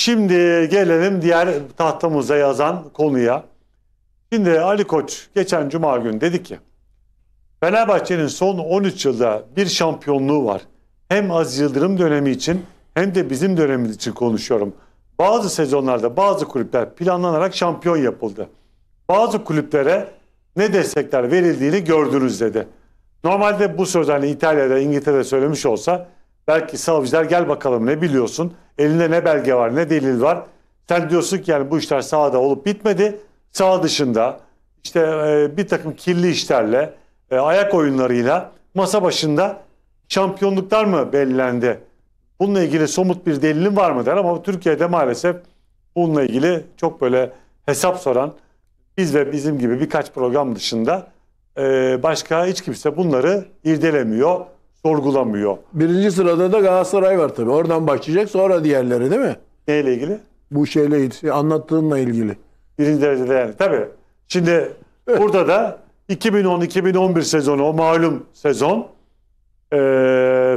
Şimdi gelelim diğer tahtamıza yazan konuya. Şimdi Ali Koç geçen cuma günü dedi ki Fenerbahçe'nin son 13 yılda bir şampiyonluğu var. Hem az Yıldırım dönemi için hem de bizim dönemimiz için konuşuyorum. Bazı sezonlarda bazı kulüpler planlanarak şampiyon yapıldı. Bazı kulüplere ne destekler verildiğini gördünüz dedi. Normalde bu söz hani İtalya'da İngiltere'de söylemiş olsa Belki ki savcılar gel bakalım ne biliyorsun? Elinde ne belge var, ne delil var? Sen diyorsun ki yani bu işler sahada olup bitmedi. Sağ dışında işte e, bir takım kirli işlerle, e, ayak oyunlarıyla masa başında şampiyonluklar mı belirlendi? Bununla ilgili somut bir delilin var mı der ama Türkiye'de maalesef bununla ilgili çok böyle hesap soran biz ve bizim gibi birkaç program dışında e, başka hiç kimse bunları irdelemiyor sorgulamıyor. Birinci sırada da Galatasaray var tabii. Oradan başlayacak sonra diğerleri değil mi? Neyle ilgili? Bu şeyle anlattığınla ilgili. Birinci derecede yani. Tabii. Şimdi burada da 2010-2011 sezonu o malum sezon e,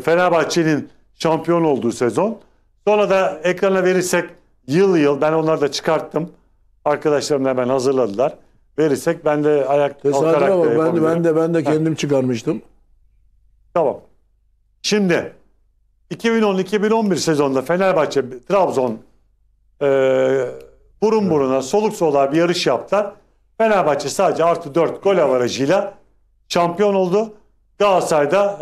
Fenerbahçe'nin şampiyon olduğu sezon. Sonra da ekrana verirsek yıl yıl ben onları da çıkarttım. Arkadaşlarım da hemen hazırladılar. Verirsek ben de ayak Tesadüf kalkarak ama ben de, ben de ben de kendim çıkarmıştım. Tamam. Şimdi 2010-2011 sezonunda Fenerbahçe, Trabzon e, burun buruna soluk soluğa bir yarış yaptılar. Fenerbahçe sadece artı 4 gol avarajıyla şampiyon oldu. Galatasaray'da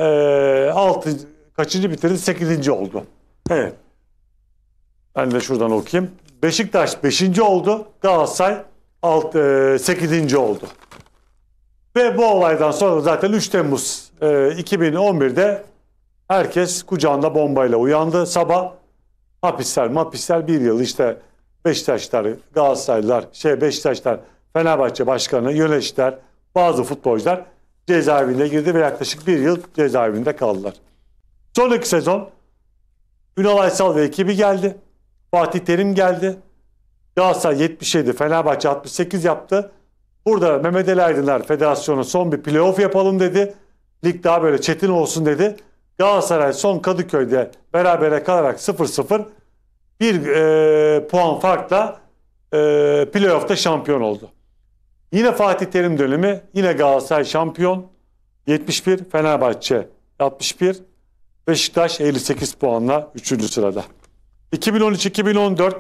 e, 6 kaçıncı bitirdi? 8. oldu. Evet. Ben de şuradan okuyayım. Beşiktaş 5. oldu. Galatasaray 6, 8. E, oldu. Ve bu olaydan sonra zaten 3 Temmuz e, 2011'de Herkes kucağında bombayla uyandı. Sabah hapisler mapisler bir yıl işte Beşiktaşlar, Galatasaraylılar, şey Beşiktaşlar, Fenerbahçe başkanı, yöneticiler, bazı futbolcular cezaevinde girdi ve yaklaşık bir yıl cezaevinde kaldılar. Son Sonraki sezon Ünal Aysal ve ekibi geldi. Fatih Terim geldi. Galatasaray 77, Fenerbahçe 68 yaptı. Burada Mehmet Ali Aydınlar Federasyonu son bir playoff yapalım dedi. Lig daha böyle çetin olsun dedi. Galatasaray son Kadıköy'de berabere kalarak 0-0 bir e, puan farkla e, playoff'ta şampiyon oldu. Yine Fatih Terim dönemi yine Galatasaray şampiyon 71 Fenerbahçe 61 Beşiktaş 58 puanla 3. sırada. 2013-2014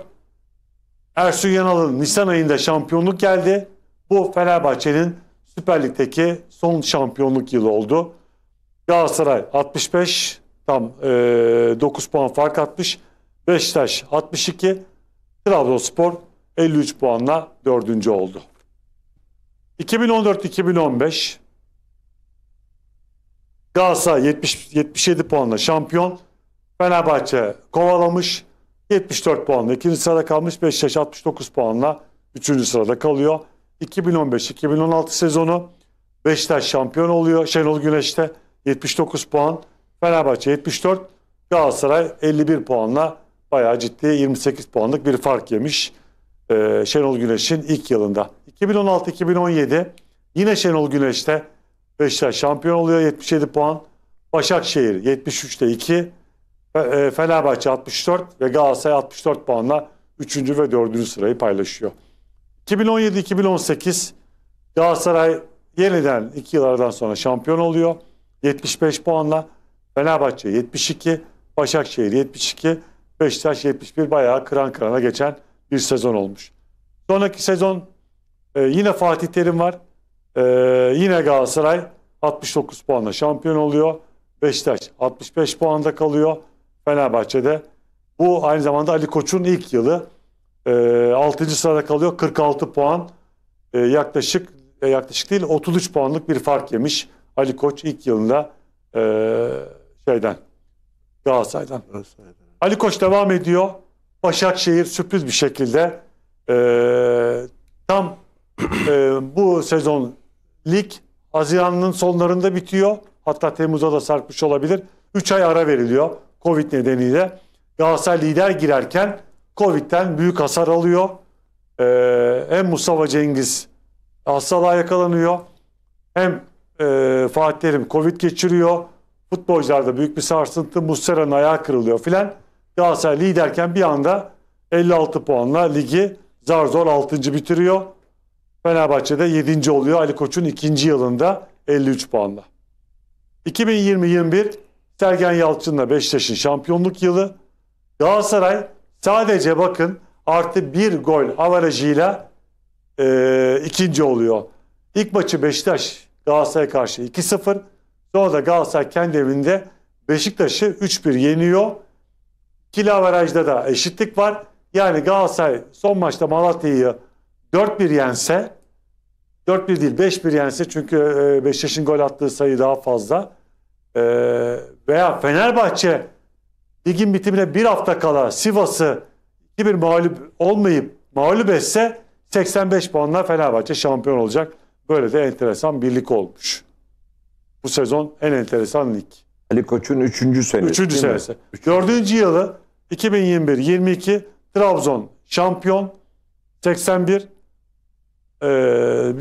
Ersun Yanal'ın Nisan ayında şampiyonluk geldi. Bu Fenerbahçe'nin Süper Lig'deki son şampiyonluk yılı oldu. Galatasaray 65 tam e, 9 puan fark atmış. Beşiktaş 62, Trabzonspor 53 puanla dördüncü oldu. 2014-2015 Galatasaray 70, 77 puanla şampiyon. Fenerbahçe kovalamış. 74 puanla ikinci sırada kalmış. Beşiktaş 69 puanla üçüncü sırada kalıyor. 2015-2016 sezonu Beşiktaş şampiyon oluyor Şenol Güneş'te. 79 puan. Fenerbahçe 74, Galatasaray 51 puanla bayağı ciddi 28 puanlık bir fark yemiş. Ee, Şenol Güneş'in ilk yılında. 2016-2017 yine Şenol Güneş'te Beşiktaş şampiyon oluyor 77 puan. Başakşehir 73'te 2. E, Fenerbahçe 64 ve Galatasaray 64 puanla 3. ve 4. sırayı paylaşıyor. 2017-2018 Galatasaray yeniden 2 yıllardan sonra şampiyon oluyor. 75 puanla. Fenerbahçe 72, Başakşehir 72, Beşiktaş 71 bayağı kıran kırana geçen bir sezon olmuş. Sonraki sezon e, yine Fatih Terim var. E, yine Galatasaray 69 puanla şampiyon oluyor. Beşiktaş 65 puanda kalıyor. Fenerbahçe'de bu aynı zamanda Ali Koç'un ilk yılı. E, 6. sırada kalıyor. 46 puan. E, yaklaşık e, yaklaşık değil 33 puanlık bir fark yemiş. Ali Koç ilk yılında e, şeyden Galatasaray'dan. Galatasaray'dan. Ali Koç devam ediyor. Başakşehir sürpriz bir şekilde e, tam e, bu sezon lig Haziran'ın sonlarında bitiyor. Hatta Temmuz'a da sarkmış olabilir. 3 ay ara veriliyor Covid nedeniyle. Galatasaray lider girerken Covid'den büyük hasar alıyor. Ee, hem Mustafa Cengiz hastalığa yakalanıyor hem e, Fatih Terim Covid geçiriyor. Futbolcularda büyük bir sarsıntı. Muslera'nın ayağı kırılıyor filan. Galatasaray liderken bir anda 56 puanla ligi zar zor 6. bitiriyor. Fenerbahçe'de 7. oluyor Ali Koç'un 2. yılında 53 puanla. 2020-21 Sergen Yalçın'la Beşiktaş'ın şampiyonluk yılı. Galatasaray sadece bakın artı bir gol avarajıyla e, ikinci oluyor. İlk maçı Beşiktaş Galatasaray karşı 2-0. Sonra da Galatasaray kendi evinde Beşiktaş'ı 3-1 yeniyor. Kila averajda da eşitlik var. Yani Galatasaray son maçta Malatya'yı 4-1 yense 4-1 değil 5-1 yense çünkü e, Beşiktaş'ın gol attığı sayı daha fazla. E, veya Fenerbahçe ligin bitimine bir hafta kala Sivas'ı 2-1 mağlup olmayıp mağlup etse 85 puanla Fenerbahçe şampiyon olacak. Böyle de enteresan bir lig olmuş. Bu sezon en enteresan lig. Ali Koç'un üçüncü senesi. Üçüncü senesi. Üçüncü. Dördüncü yılı 2021-22 Trabzon şampiyon 81. Ee,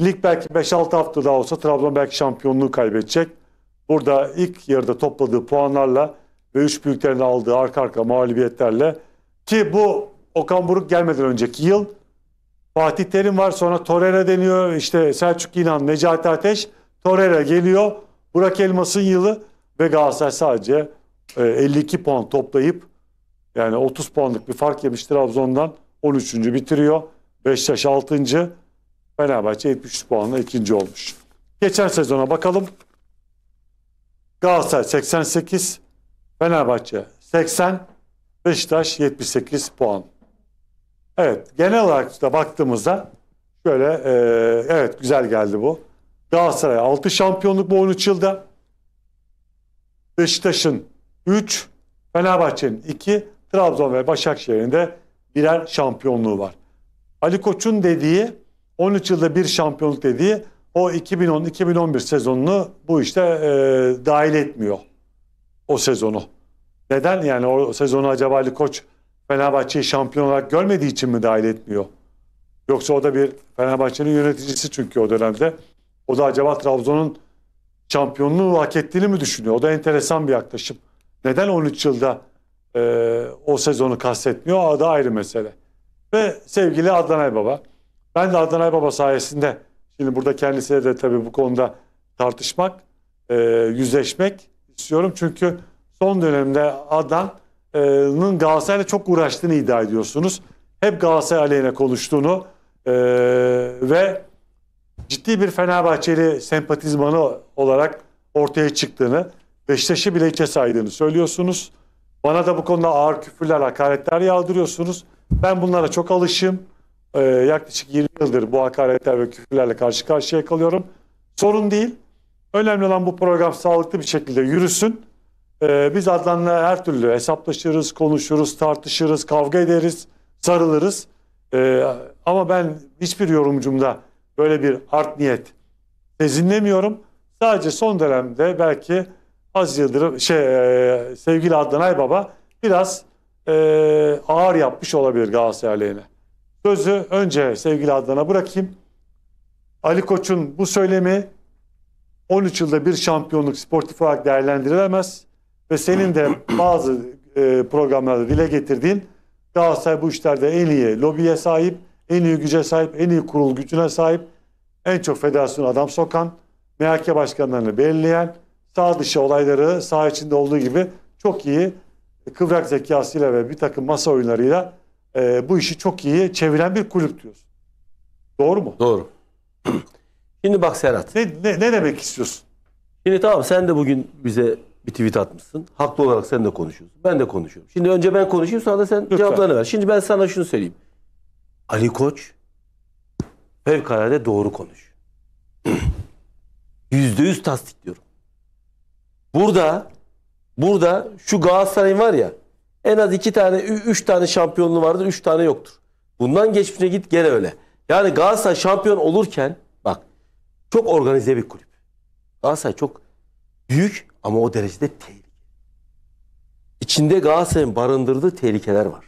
lig belki 5-6 hafta daha olsa Trabzon belki şampiyonluğu kaybedecek. Burada ilk yarıda topladığı puanlarla ve üç büyüklerini aldığı arka arka mağlubiyetlerle ki bu Okan Buruk gelmeden önceki yıl Fatih Terim var sonra Torreira deniyor. İşte Selçuk İnan, Necati Ateş, Torreira geliyor. Burak Elmas'ın yılı ve Galatasaray sadece 52 e, puan toplayıp yani 30 puanlık bir fark yemiş Trabzon'dan 13. bitiriyor. Beşiktaş 6. Fenerbahçe 73 puanla ikinci olmuş. Geçen sezona bakalım. Galatasaray 88, Fenerbahçe 80, Beşiktaş 78 puan. Evet genel olarak da baktığımızda şöyle e, evet güzel geldi bu. Galatasaray 6 şampiyonluk bu 13 yılda. Beşiktaş'ın 3, Fenerbahçe'nin 2, Trabzon ve Başakşehir'in de birer şampiyonluğu var. Ali Koç'un dediği 13 yılda bir şampiyonluk dediği o 2010-2011 sezonunu bu işte e, dahil etmiyor o sezonu. Neden yani o sezonu acaba Ali Koç Fenerbahçe'yi şampiyon olarak görmediği için mi dahil etmiyor? Yoksa o da bir Fenerbahçe'nin yöneticisi çünkü o dönemde. O da acaba Trabzon'un şampiyonluğu hak ettiğini mi düşünüyor? O da enteresan bir yaklaşım. Neden 13 yılda e, o sezonu kastetmiyor? O da ayrı mesele. Ve sevgili Adnan Aybaba. Ben de Adnan Aybaba sayesinde şimdi burada kendisiyle de tabii bu konuda tartışmak, e, yüzleşmek istiyorum. Çünkü son dönemde Adnan Galatasaray'ın Galatasaray'la çok uğraştığını iddia ediyorsunuz. Hep Galatasaray aleyhine konuştuğunu e, ve ciddi bir Fenerbahçeli sempatizmanı olarak ortaya çıktığını, Beşiktaş'ı bile içe saydığını söylüyorsunuz. Bana da bu konuda ağır küfürler, hakaretler yağdırıyorsunuz. Ben bunlara çok alışım. Ee, yaklaşık 20 yıldır bu hakaretler ve küfürlerle karşı karşıya kalıyorum. Sorun değil. Önemli olan bu program sağlıklı bir şekilde yürüsün. Ee, biz Adnan'la her türlü hesaplaşırız, konuşuruz, tartışırız, kavga ederiz, sarılırız. Ee, ama ben hiçbir yorumcumda böyle bir art niyet sezinlemiyorum. Sadece son dönemde belki az Yıldırım, şey, e, sevgili Adnan Aybaba biraz e, ağır yapmış olabilir Galatasaray aleyhine. Sözü önce sevgili Adnan'a bırakayım. Ali Koç'un bu söylemi 13 yılda bir şampiyonluk sportif olarak değerlendirilemez ve senin de bazı e, programlarda dile getirdiğin Galatasaray bu işlerde en iyi lobiye sahip, en iyi güce sahip, en iyi kurul gücüne sahip, en çok federasyon adam sokan, MHK başkanlarını belirleyen, sağ dışı olayları sağ içinde olduğu gibi çok iyi kıvrak zekasıyla ve bir takım masa oyunlarıyla e, bu işi çok iyi çeviren bir kulüp diyorsun. Doğru mu? Doğru. Şimdi bak Serhat. Ne, ne, ne demek istiyorsun? Şimdi tamam sen de bugün bize bir tweet atmışsın. Haklı olarak sen de konuşuyorsun. Ben de konuşuyorum. Şimdi önce ben konuşayım sonra da sen Lütfen. cevaplarını ver. Şimdi ben sana şunu söyleyeyim. Ali Koç fevkalade doğru konuş. Yüzde yüz tasdikliyorum. Burada burada şu Galatasaray'ın var ya en az iki tane, üç tane şampiyonluğu vardı, üç tane yoktur. Bundan geçmişe git gene öyle. Yani Galatasaray şampiyon olurken bak çok organize bir kulüp. Galatasaray çok büyük ama o derecede tehlike. İçinde Galatasaray'ın barındırdığı tehlikeler var.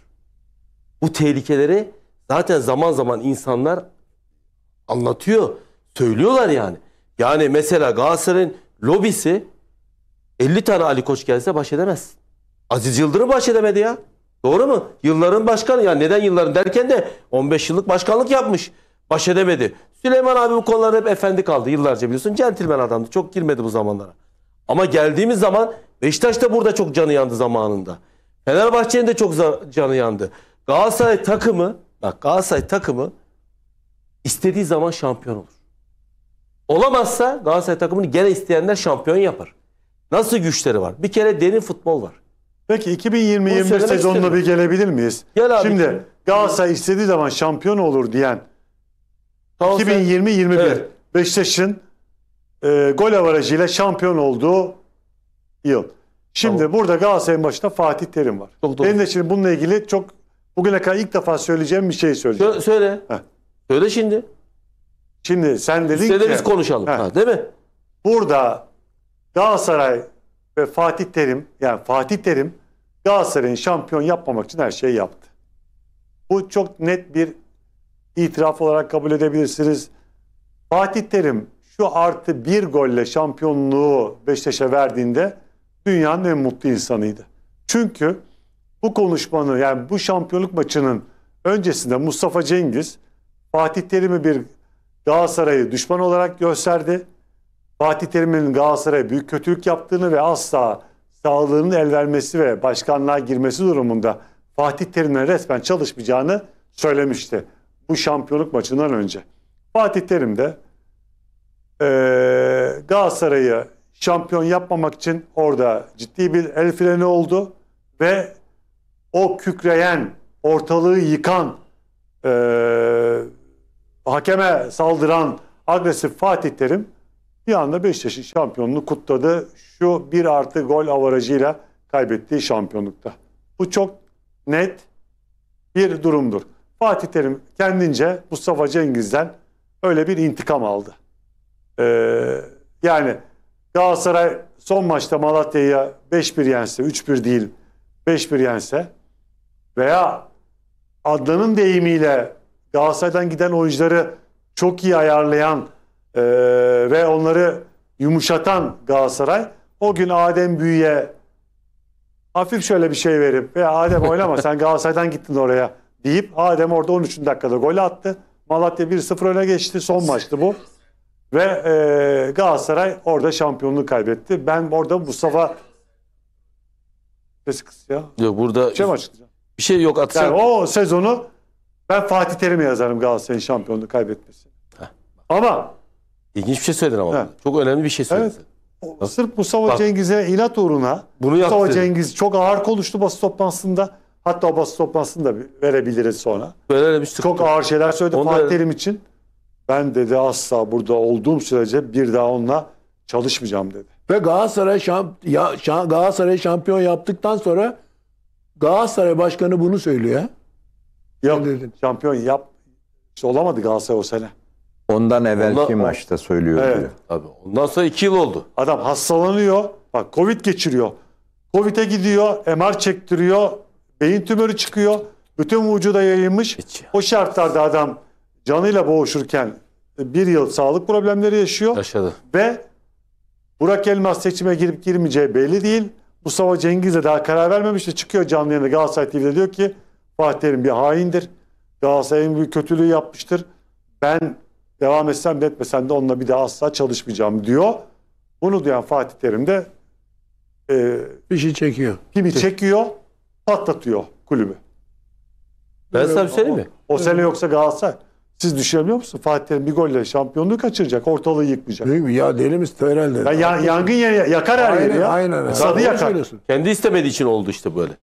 Bu tehlikeleri zaten zaman zaman insanlar anlatıyor, söylüyorlar yani. Yani mesela Galatasaray'ın lobisi 50 tane Ali Koç gelse baş edemez. Aziz Yıldırım baş edemedi ya. Doğru mu? Yılların başkanı. ya neden yılların derken de 15 yıllık başkanlık yapmış. Baş edemedi. Süleyman abi bu konular hep efendi kaldı yıllarca biliyorsun. Centilmen adamdı. Çok girmedi bu zamanlara. Ama geldiğimiz zaman Beşiktaş da burada çok canı yandı zamanında. Fenerbahçe'nin de çok canı yandı. Galatasaray takımı bak Galatasaray takımı istediği zaman şampiyon olur. Olamazsa Galatasaray takımını gene isteyenler şampiyon yapar. Nasıl güçleri var? Bir kere derin futbol var. Peki 2021 sezonunda bir gelebilir miyiz? Gel abi. Şimdi şimdi. Galatasaray istediği zaman şampiyon olur diyen 2020-21 evet. Beşiktaş'ın e, gol avarajıyla şampiyon olduğu yıl. Şimdi tamam. burada Galatasaray'ın başında Fatih Terim var. Çok doğru. Benim de şimdi bununla ilgili çok bugüne kadar ilk defa söyleyeceğim bir şey söyleyeceğim. Sö söyle. Heh. Söyle şimdi. Şimdi sen dedin Üstelik ki... biz konuşalım. Ha, değil mi? Burada Galatasaray ve Fatih Terim yani Fatih Terim Galatasaray'ın şampiyon yapmamak için her şeyi yaptı. Bu çok net bir itiraf olarak kabul edebilirsiniz. Fatih Terim şu artı bir golle şampiyonluğu Beşiktaş'a verdiğinde dünyanın en mutlu insanıydı. Çünkü bu konuşmanın yani bu şampiyonluk maçının öncesinde Mustafa Cengiz Fatih Terim'i bir Galatasaray'ı düşman olarak gösterdi. Fatih Terim'in Galatasaray'a büyük kötülük yaptığını ve asla sağlığının el vermesi ve başkanlığa girmesi durumunda Fatih Terim'le resmen çalışmayacağını söylemişti. Bu şampiyonluk maçından önce. Fatih Terim de e, Galatasaray'ı şampiyon yapmamak için orada ciddi bir el freni oldu ve o kükreyen, ortalığı yıkan, e, hakeme saldıran agresif Fatih Terim bir anda Beşiktaş'ın şampiyonluğunu kutladı. Şu bir artı gol avarajıyla kaybettiği şampiyonlukta. Bu çok net bir durumdur. Fatih Terim kendince Mustafa Cengiz'den öyle bir intikam aldı. Ee, yani Galatasaray son maçta Malatya'ya 5-1 yense, 3-1 değil 5-1 yense veya Adnan'ın deyimiyle Galatasaray'dan giden oyuncuları çok iyi ayarlayan e, ve onları yumuşatan Galatasaray o gün Adem Büyü'ye hafif şöyle bir şey verip veya Adem oynama sen Galatasaray'dan gittin oraya deyip Adem orada 13. dakikada gol attı. Malatya 1-0 öne geçti. Son maçtı bu. Ve e, Galatasaray orada şampiyonluğu kaybetti. Ben orada Mustafa... Sesi kıs ya. Yok burada Bir şey mi açıklayacağım? bir şey yok atsak. Yani o sezonu ben Fatih Terim'e yazarım Galatasaray'ın şampiyonluğu kaybetmesi. Heh. Ama İlginç bir şey söyledin ama. He. Çok önemli bir şey söyledin. Evet. o- sırf Mustafa bak. Cengiz'e inat uğruna Bunu Mustafa yaptın. Cengiz çok ağır konuştu basın toplantısında. Hatta o basın toplantısını da verebiliriz sonra. Böyle bir şey- Çok ağır şeyler söyledi Onu Fatih Terim için. Ben dedi asla burada olduğum sürece bir daha onunla çalışmayacağım dedi. Ve Galatasaray şamp ya, şa Galatasaray şampiyon yaptıktan sonra Galatasaray başkanı bunu söylüyor. Yok şampiyon yap işte olamadı Galatasaray o sene. Ondan evvelki Ondan, maçta söylüyor evet. diyor. Abi ondan sonra iki yıl oldu. Adam hastalanıyor. Bak Covid geçiriyor. Covid'e gidiyor. MR çektiriyor. Beyin tümörü çıkıyor. Bütün vücuda yayılmış. o şartlarda adam canıyla boğuşurken e, bir yıl sağlık problemleri yaşıyor. Yaşadı. Ve Burak Elmas seçime girip girmeyeceği belli değil. Mustafa Cengiz de daha karar vermemişti. Çıkıyor canlı yayında Galatasaray TV'de diyor ki Fatih Terim bir haindir. Galatasaray'ın bir kötülüğü yapmıştır. Ben devam etsem de etmesem de onunla bir daha asla çalışmayacağım diyor. Bunu duyan Fatih Terim de e, bir şey çekiyor. Kimi çekiyor, patlatıyor kulübü. Ben sana şey mi? O, o sene yoksa Galatasaray. Siz düşünebiliyor musunuz? Fatih Terim bir golle şampiyonluğu kaçıracak. Ortalığı yıkmayacak. Değil mi? Ya delimiz herhalde. Ya, ya, yangın yeri yakar her aynen, yeri ya. Aynen. Sadı yakar. Kendi istemediği için oldu işte böyle.